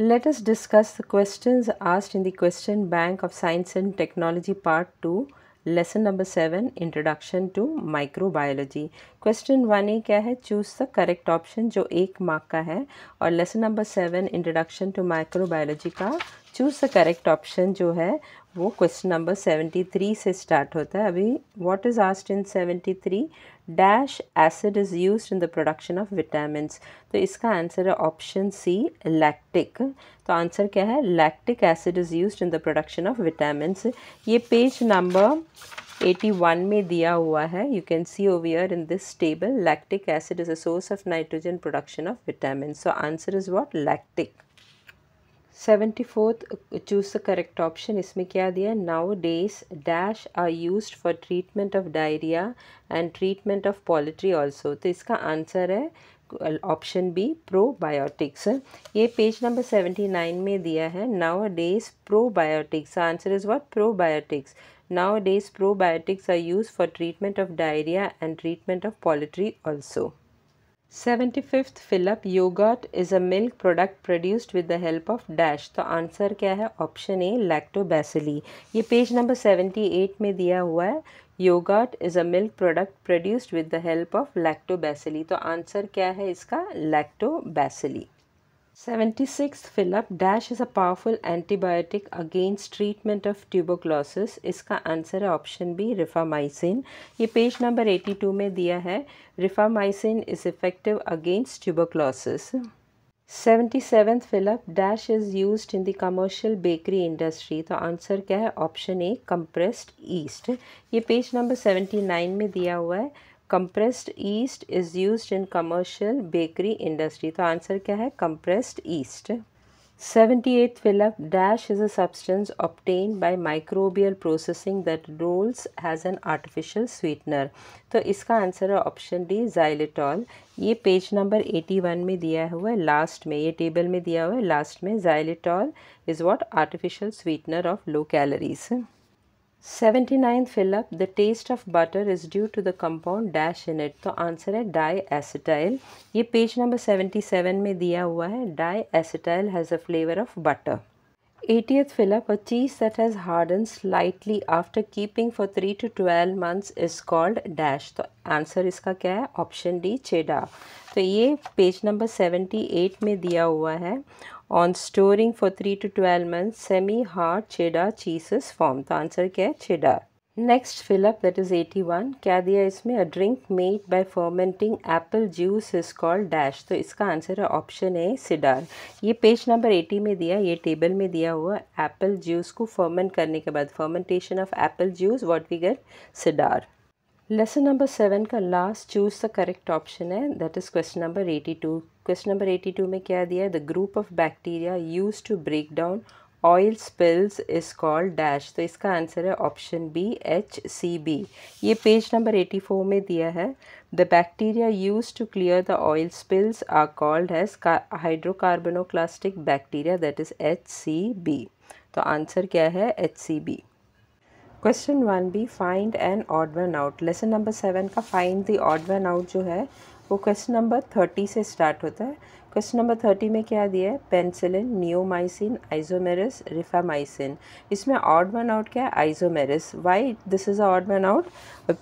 Let us discuss the questions asked in the question bank of Science and Technology Part 2 lesson number seven introduction to microbiology question one A क्या है choose the correct option जो एक mark का है और lesson number seven introduction to microbiology का choose the correct option जो है वो क्वेश्चन नंबर सेवेंटी थ्री से स्टार्ट होता है अभी what is asked in seventy three dash acid is use in the production of vitamins तो इसका आंसर है ऑप्शन सी लैक्टिक तो आंसर क्या है lactic acid is use in the production of vitamin ये पेज नंबर एटी वन में दिया हुआ है you can see over here in this table lactic acid is a source of nitrogen production of vitamin so answer is what lactic seventy fourth choose the correct option इसमें क्या दिया nowadays dash are use for treatment of diarrhoea and treatment of poultry also तो इसका answer है option B probiotics ये page number seventy nine में दिया है nowadays probiotics answer is what probiotics nowadays probiotics are use for treatment of diarrhoea and treatment of poultry also seventy fill up yoghurt is a milk product produced with the help of dash तो answer क्या है option A lactobacilli ये page number seventy eight में दिया हुआ है yoghurt is a milk product produced with the help of lactobacilli तो answer क्या है इसका lactobacilli 76th fill up dash is a powerful antibiotic against treatment of tuberculosis इसका आंसर है ऑप्शन बी रिफामाइसिन ये पेज नंबर 82 में दिया है rifamycin is effective against tuberculosis 77th fill up dash is use in the commercial bakery industry तो answer क्या है option A compressed yeast ये पेज नंबर सेवेंटी नाइन में दिया हुआ है compressed yeast is use in commercial bakery industry तो answer क्या है compressed yeast seventy eight fill up dash is a substance obtain by microbial processing that roles has an artificial sweetener तो इसका answer है ऑप्शन डी जाइलेटॉल ये page number eighty one में दिया हुआ है लास्ट में ये टेबल में दिया हुआ है लास्ट में xylitol is what artificial sweetener of low calories seventy fill up the taste of butter is due to the compound dash in it तो आंसर है डाई एसिटाइल ये पेज नंबर सेवेंटी सेवन में दिया हुआ है diacetyl has a flavour of butter eightieth fill up a cheese that has harden slightly after keeping for three to twelve months is called dash तो answer इसका क्या है option D चेडा तो ये पेज नंबर सेवेंटी एट में दिया हुआ है on storing for three to twelve month semi hard cheddar cheeses form तो आंसर क्या है cheddar. Next fill up that is eighty one क्या दिया इसमें a drink made by fermenting apple juice is called dash तो इसका आंसर है option A cider ये पेज नंबर एटी में दिया ये टेबल में दिया हुआ एप्पल जूस को फर्मेंट करने के बाद fermentation of apple juice what we get cider lesson number seven का last choose the correct option है that is question number eighty two question number eighty two में क्या दिया है the group of bacteria use to break down oil spills is called dash तो इसका answer है option B H C B ये page number eighty four में दिया है the bacteria use to clear the oil spills are called has hydrocarbonoclastic bacteria that is H C B तो answer क्या है H C B question one B find an odd one out lesson number seven का find the odd one out जो है वो question number thirty से start होता है क्वेश्चन नंबर थर्टी में क्या दिया है पेंसिलिन नियोमाइसिन आइजोमेरिस रिफामाइसिन इसमें ऑड वन आउट क्या है isomerase why this is odd one out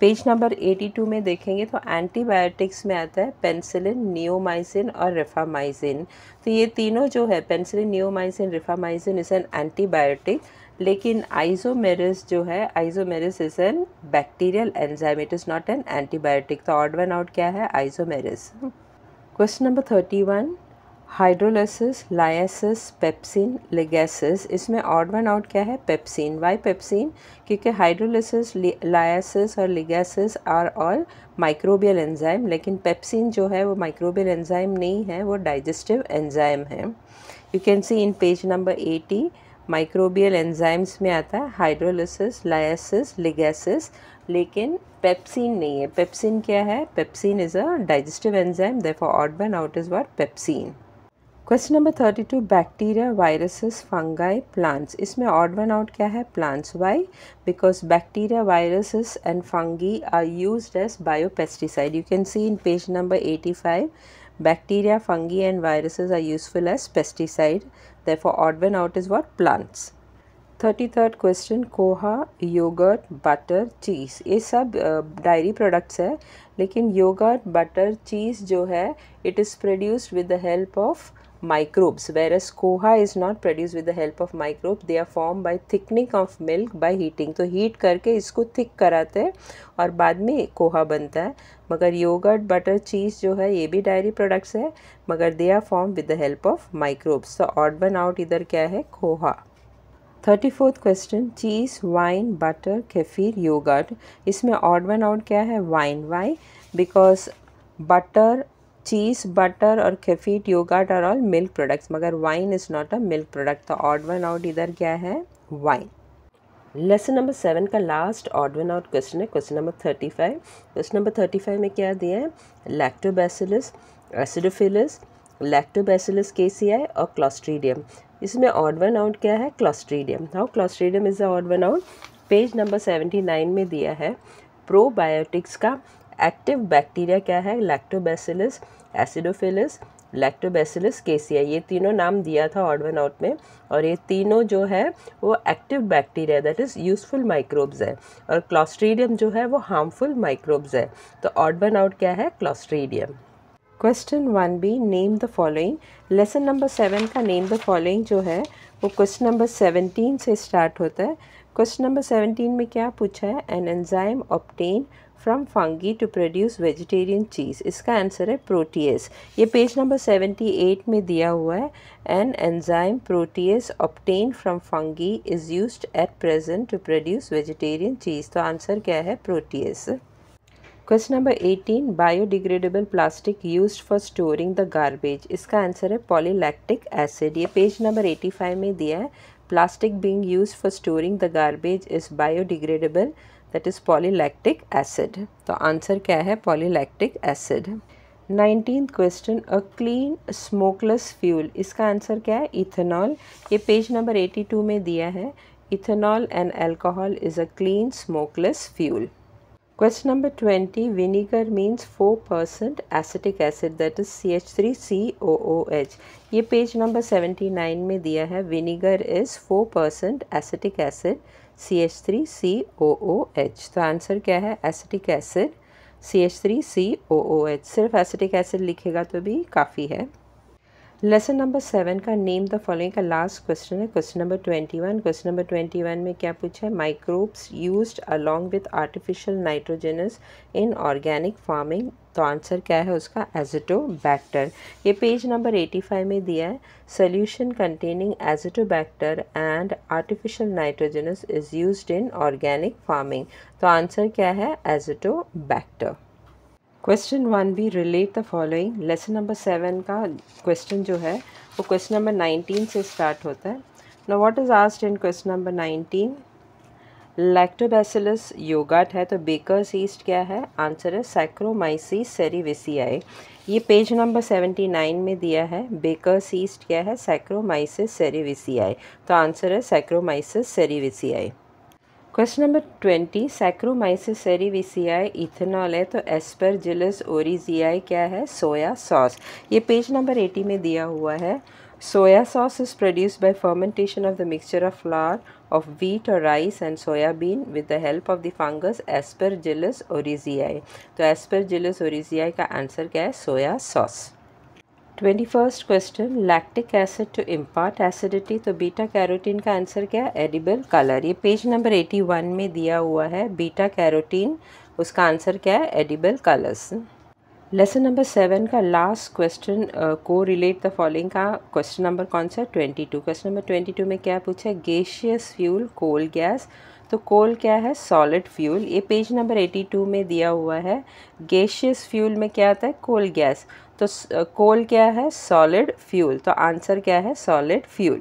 page number eighty two में देखेंगे तो एंटीबायोटिक्स में आता है पेंसिलिन नियोमाइसिन और रिफामाइसिन तो ये तीनों जो है penicillin neomycin rifamycin is an antibiotic लेकिन आइसोमेरिस जो है isomerase is an bacterial enzyme it is not an antibiotic तो ऑर्ड वन आउट क्या है isomerase question number thirty one hydrolases lyases pepsin ligases इसमें ऑर्ड वन आउट क्या है pepsin why pepsin क्योंकि हाइड्रोलाइसिस लायसिस और ligases are all microbial enzyme लेकिन pepsin जो है वो माइक्रोबियल एंजाइम नहीं है वो डाइजेस्टिव एंजाइम है you can see in page number eighty microbial enzymes में आता है हाइड्रोलिसिस लायासिस लिगेसिस लेकिन पेप्सिन नहीं है पेप्सिन क्या है pepsin is a digestive enzyme for odd one out is what pepsin question number thirty two bacteria viruses fungi plants इसमें odd one out क्या है plants why because bacteria viruses and fungi are use as biopesticide you can see in page number eighty five bacteria fungi and viruses are useful as pesticide Therefore, odd one out is what? Plants. 33rd question koha yogurt butter cheese cheese ये सब dairy products है लेकिन yogurt butter cheese जो है it is produced with the help of microbes whereas koha is not produced with the help of microbes they are formed by thickening of milk by heating तो heat करके इसको thick कराते हैं और बाद में koha बनता है मगर योगर्ट बटर चीज़ जो है ये भी डायरी प्रोडक्ट्स है मगर they are form with the help of microbes तो ऑड वन आउट इधर क्या है khoa thirty fourth question cheese wine butter kefir yogurt इसमें ऑड वन आउट क्या है wine why because butter cheese butter और kefir yogurt are all milk products मगर wine is not a milk product तो odd one out इधर क्या है wine lesson number seven का last odd one out question है question number thirty five question number thirty five में क्या दिया है लैक्टोबैसिलस एसिडोफिलस लैक्टोबैसिलस आई और क्लॉस्ट्रीडियम इसमें ऑर्ड वन आउट क्या है clostridium how clostridium is the odd one out page number seventy nine में दिया है प्रोबायोटिक्स का एक्टिव बैक्टीरिया क्या है लैक्टोबैसिलस एसिडोफिलस लैक्टोबैसिलस केसिया ये तीनों नाम दिया था ऑर्ड वन आउट में और ये तीनों जो है वो active bacteria that is useful microbes है और क्लॉस्ट्रीडियम जो है वो हार्मफुल माइक्रोब्स है तो ऑर्ड वन आउट क्या है clostridium question one B name the following lesson number seven का नेम द फॉलोइंग जो है वो क्वेश्चन नंबर सेवनटीन से स्टार्ट होता है क्वेश्चन नंबर सेवनटीन में क्या पूछा है an enzyme obtain from fungi to produce vegetarian cheese इसका आंसर है प्रोटीएस ये पेज नंबर सेवेंटी एट में दिया हुआ है an enzyme protease obtain from fungi is use at present to produce vegetarian cheese तो आंसर क्या है protease question number eighteen biodegradable plastic use for storing the garbage इसका answer है polylactic acid ये पेज नंबर एटी फाइव में दिया है plastic being use for storing the garbage is biodegradable that is polylactic acid तो answer क्या है polylactic acid nineteen question a clean smokeless fuel इसका आंसर क्या है इथेनॉल ये पेज नंबर एटी टू में दिया है ethanol and alcohol is a clean smokeless fuel question number twenty vinegar means four percent acetic acid that is C H three C O O H ये page number seventy nine में दिया है is four percent acetic acid C H three C O O H तो answer क्या है acetic acid C H three C O O H सिर्फ acetic acid लिखेगा तो भी काफ़ी है लेसन नंबर सेवन का नेम द फॉलोइंग का लास्ट क्वेश्चन है question number twenty one question number twenty one में क्या पूछा है microbes use along with artificial nitrogenous in organic farming तो आंसर क्या है उसका बैक्टर ये पेज नंबर एटी फाइव में दिया है solution containing bacter and artificial nitrogenous is use in organic farming तो आंसर क्या है bacter question one B relate the following lesson number seven का क्वेश्चन जो है वो क्वेश्चन नंबर नाइनटीन से स्टार्ट होता है ना what is asked in question number nineteen lactobacillus yogurt है तो बेकर्स ईस्ट क्या है आंसर है सैक्रोमाइसिस सेरिविसियाए ये पेज नंबर सेवेंटी नाइन में दिया है बेकर्स ईस्ट क्या है सैक्रोमाइसिस सेरिविसियाए तो आंसर है saccharomyces cerevisiae question number twenty saccharomyces cerevisiae ethanol है तो एस्परजिलस ओरिजियाई क्या है सोया सॉस ये पेज नंबर एटी में दिया हुआ है soya sauce is produce by fermentation of the mixture of flour of wheat और rice and soybean with the help of the fungus fungus aspergillus oryzae तो aspergillus oryzae का answer क्या है soya sauce twenty first question lactic acid to impart acidity तो beta carotene का answer क्या है edible colour ये पेज नंबर एटी वन में दिया हुआ है बीटा कैरोटीन उसका आंसर क्या है edible colours lesson number seven का लास्ट क्वेश्चन को रिलेट द फॉलोइंग का क्वेश्चन नंबर कौन सा twenty two question number twenty two में क्या पूछा है गेशियस फ्यूल कोल गैस तो कोल क्या है सॉलिड फ्यूल ये पेज नंबर 82 में दिया हुआ है गैशियस फ्यूल में क्या आता है कोल गैस तो कोल क्या है सॉलिड फ्यूल तो आंसर क्या है solid fuel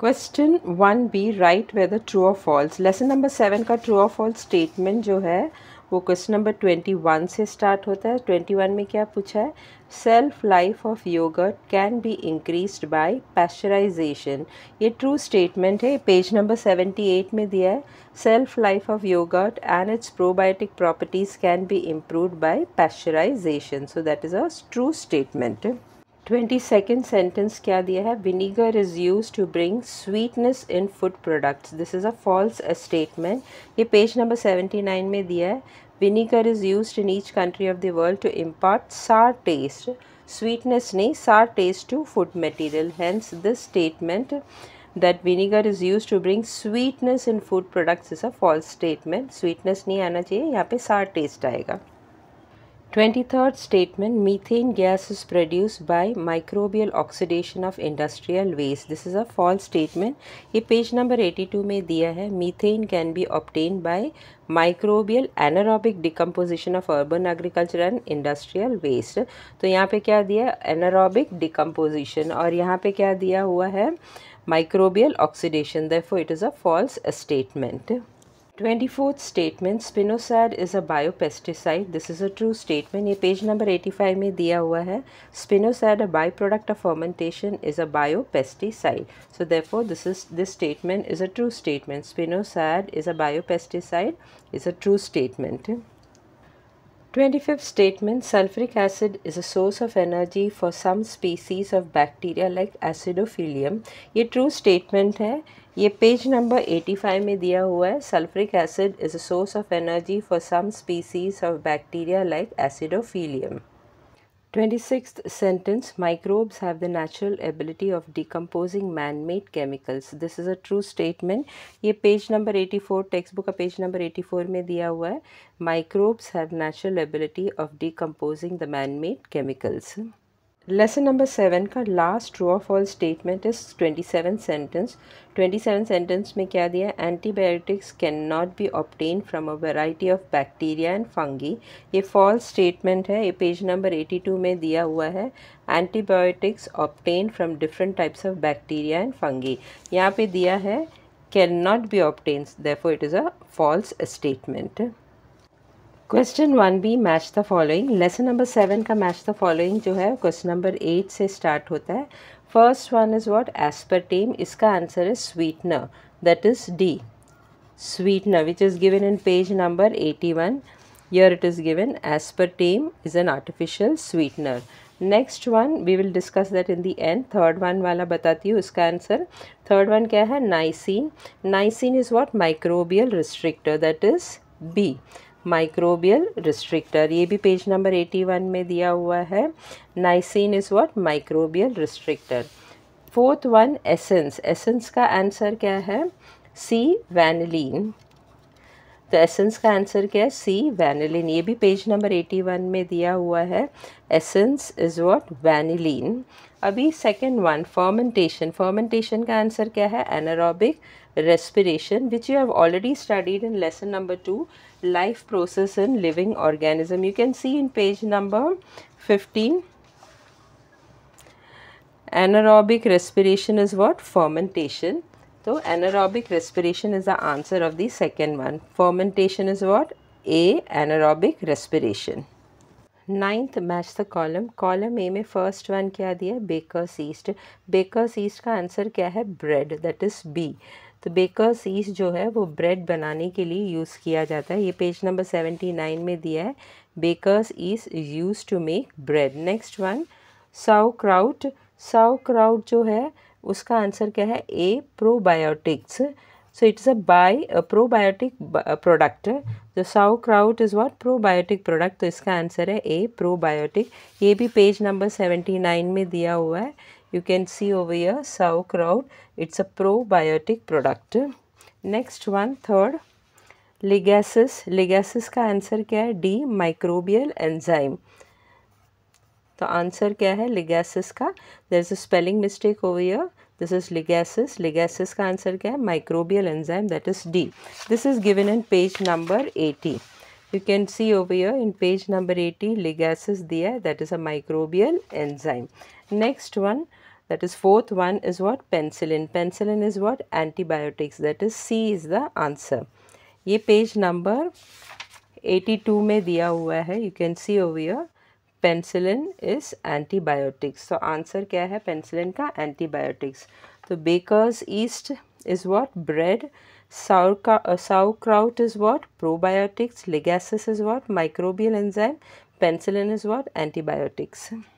question one B write whether true or false lesson number seven का ट्रू ऑफ फॉल्स स्टेटमेंट जो है वो क्वेश्चन नंबर ट्वेंटी वन से स्टार्ट होता है ट्वेंटी वन में क्या पूछा है shelf life of yogurt can be increased by pasteurisation ये ट्रू स्टेटमेंट है पेज नंबर सेवेंटी एट में दिया है shelf life of yogurt and its probiotic properties can be improve bye pasteurisation so that is a true statement twenty second sentence क्या दिया है vinegar is use to bring sweetness in food products this is a false statement ये page number seventy nine में दिया है vinegar is use in each country of the world to impart sour taste sweetness नहीं sour taste to food material hence this statement that vinegar is use to bring sweetness in food products is a false statement sweetness नहीं आना चाहिए यहाँ पे सार test आएगा 23rd statement methane gas is produced by microbial oxidation of industrial waste this is a false statement ये page number 82 में दिया है methane can be obtained by microbial anaerobic decomposition of urban agriculture and industrial waste तो यहाँ पे क्या दिया anaerobic decomposition और यहाँ पे क्या दिया हुआ है microbial oxidation therefore it is a false statement 24th statement spinosad is a biopesticide this is a true statement ये page number 85 में दिया हुआ है spinosad a byproduct of fermentation is a biopesticide so therefore this is this statement is a true statement spinosad is a biopesticide is a true statement 25th statement sulfuric acid is a source of energy for some species of bacteria like acidophilium ये true statement है ये page number 85 में दिया हुआ है sulphuric acid is a source of energy for some species of bacteria like acidophilium twenty sentence microbes have the natural ability of decomposing man made chemicals this is a true statement ये page number eighty four text book का page number eighty four में दिया हुआ है microbes have natural ability of decomposing the man made chemicals lesson number seven का last true of all statement is twenty seven sentence twenty seven sentence में क्या दिया antibiotics can not be obtain from a variety of bacteria and fungi ये false statement है ये page number eighty two में दिया हुआ है antibiotics obtain from different types of bacteria and fungi यहाँ पे दिया है can not be obtains therefore it is a false statement question one b match the following lesson number seven का match the following जो है question number eight से start होता है first one is what aspartame इसका answer है sweetener that is D sweetener which is given in page number eighty one here it is given aspartame is an artificial sweetener next one we will discuss that in the end third one वाला बताती हूँ उसका answer third one क्या है nisin nisin is what microbial restrictor that is B microbial restrictor ये भी page number eighty one में दिया हुआ है nisin is what microbial restrictor fourth one essence essence का आंसर क्या है सी वैनलिन तो एसेंस का आंसर क्या है सी वैनिलीन ये भी पेज नंबर एटी वन में दिया हुआ है एसेंस इज वॉट वैनिलीन अभी सेकेंड वन फर्मेंटेशन फर्मेंटेशन का आंसर क्या है anaerobic respiration which you have already studied in lesson number two life process in living organism you can see in page number fifteen anaerobic respiration is what fermentation तो anaerobic respiration is the answer of the second one fermentation is what a anaerobic respiration ninth match the column column A में first one क्या दिया baker's yeast baker's yeast का answer क्या है bread that is B तो baker's yeast जो है वो ब्रेड बनाने के लिए यूज़ किया जाता है ये पेज नंबर सेवेंटी नाइन में दिया है baker's is use to make bread next one sauerkraut sauerkraut जो है उसका आंसर क्या है a probiotics so it's a by probiotic product the sauerkraut is what probiotic product तो इसका आंसर है ए प्रोबायोटिक ये भी पेज नंबर सेवेंटी नाइन में दिया हुआ है you can see over here sauerkraut it's a probiotic product next one third ligases ligases का आंसर क्या है डी माइक्रोबियल एंजाइम तो आंसर क्या है लिगैसिस का there is a spelling mistake over here this is ligases ligases का answer क्या है microbial enzyme that is D this is given in page number eighty you can see over here in page number eighty लिगैसिस दिया है that is a microbial enzyme next one that is fourth one is what penicillin penicillin is what antibiotics that is C is the answer ये page number eighty two में दिया हुआ है you can see over penicillin is antibiotics तो answer क्या है penicillin का antibiotics तो baker's yeast is what bread sauerkraut is what probiotics ligases is what microbial enzyme penicillin is what antibiotics biotics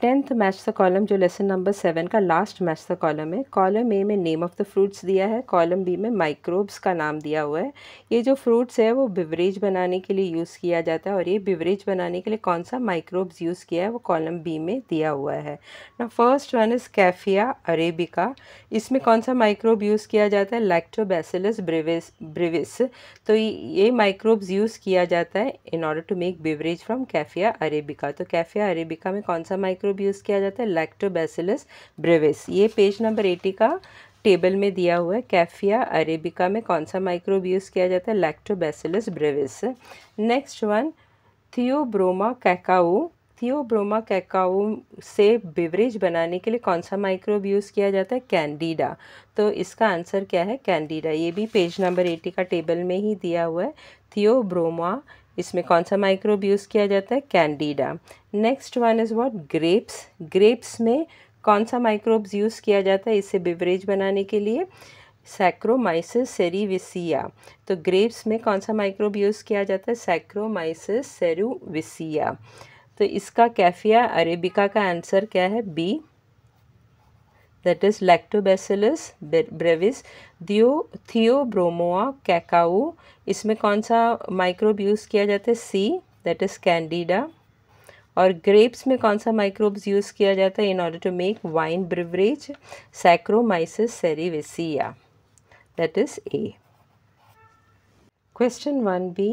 tenth match the column जो lesson number seven का last match the column है column A में name of the fruits दिया है column B में microbes का नाम दिया हुआ है ये जो फ्रूट्स है वो बिवरेज बनाने के लिए यूज़ किया जाता है और ये बिवरेज बनाने के लिए कौन सा माइक्रोब्स यूज़ किया है वो कॉलम बी में दिया हुआ है ना first one is Coffea arabica इसमें कौन सा माइक्रोब यूज़ किया जाता है लैक्टोबैसिलस ब्रिविस ब्रिविस तो ये माइक्रोब्स यूज़ किया जाता है in order to make beverage from Coffea arabica तो कैफिया अरेबिका में कौन सा माइक्रो माइक्रोब यूज़ किया जाता है लैक्टोबैसिलस ब्रेविस ये पेज नंबर एटी का टेबल में दिया हुआ है कैफिया अरेबिका में कौन सा माइक्रोब यूज़ किया जाता है Lactobacillus brevis next one Theobroma cacao Theobroma cacao से बेवरेज बनाने के लिए कौन सा माइक्रोब यूज़ किया जाता है कैंडिडा तो इसका आंसर क्या है कैंडिडा ये भी पेज नंबर एटी का टेबल में ही दिया हुआ है थियोब्रोमा इसमें कौन सा माइक्रोब यूज़ किया जाता है Candida next one is what grapes grapes में कौन सा माइक्रोब्स यूज़ किया जाता है इससे बेवरेज बनाने के लिए सैक्रोमाइसिस सेरीविसिया तो ग्रेप्स में कौन सा माइक्रोब यूज़ किया जाता है सैक्रोमाइसिस सेरुविसिया तो इसका कैफिया अरेबिका का आंसर क्या है B that is Lactobacillus brevis the Theobroma कैकाऊ इसमें कौन सा माइक्रोब यूज़ किया जाता है सी दैट इज़ कैंडीडा और ग्रेप्स में कौन सा माइक्रोब्स यूज़ किया जाता है in order to make wine beverage Saccharomyces cerevisiae that is a question one B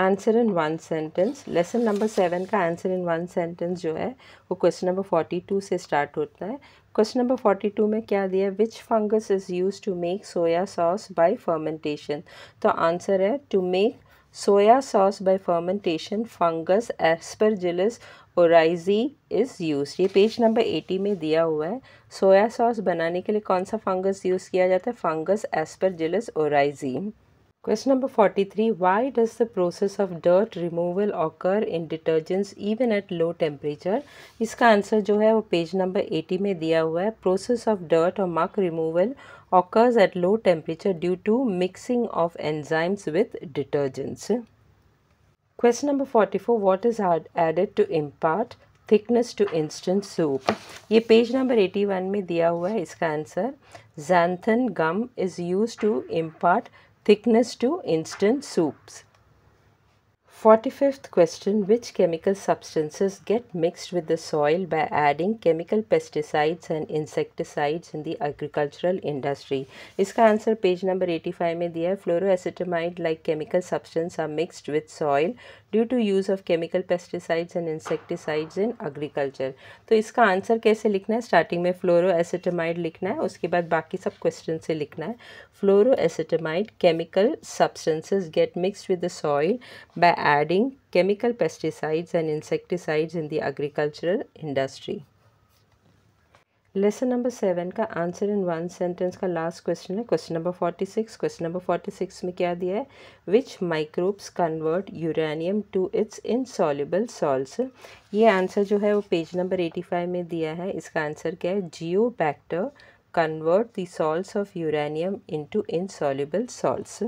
answer in one sentence lesson number seven का आंसर इन वन सेंटेंस जो है वो क्वेश्चन नंबर फोर्टी टू से start होता है क्वेश्चन नंबर फोर्टी टू में क्या दिया which fungus is use to make soya sauce by fermentation तो आंसर है to make soya sauce by fermentation fungus Aspergillus oryzae is use ये page number eighty में दिया हुआ है सोया सॉस बनाने के लिए कौन सा फंगस यूज़ किया जाता है fungus Aspergillus oryzae Question number 43. Why does the process of dirt removal occur in detergents even at low temperature? इसका answer, जो है वो page number 80 में दिया हुआ Process of dirt or muck removal occurs at low temperature due to mixing of enzymes with detergents. Question number 44. What is added to impart thickness to instant soup? ये page number 81 में दिया हुआ है xanthan gum is used to impart Thickness to instant soups. 45th question Which chemical substances get mixed with the soil by adding chemical pesticides and insecticides in the agricultural industry? इसका answer page number 85 में दिया है fluoroacetamide like chemical substance are mixed with due to use of chemical pesticides and insecticides in agriculture तो इसका answer कैसे लिखना है starting में फ्लोरो एसिटामाइड लिखना है उसके बाद बाकी सब क्वेश्चन से लिखना है fluoroacetamide chemical substances get mixed with the soil by adding chemical pesticides and insecticides in the agricultural industry lesson number seven का आंसर इन वन सेंटेंस का लास्ट क्वेश्चन है question number forty six question number forty six में क्या दिया है which microbes convert uranium to its insoluble salts ये answer जो है वो पेज नंबर एटी फाइव में दिया है इसका आंसर क्या है Geobacter convert the salts of uranium into insoluble souls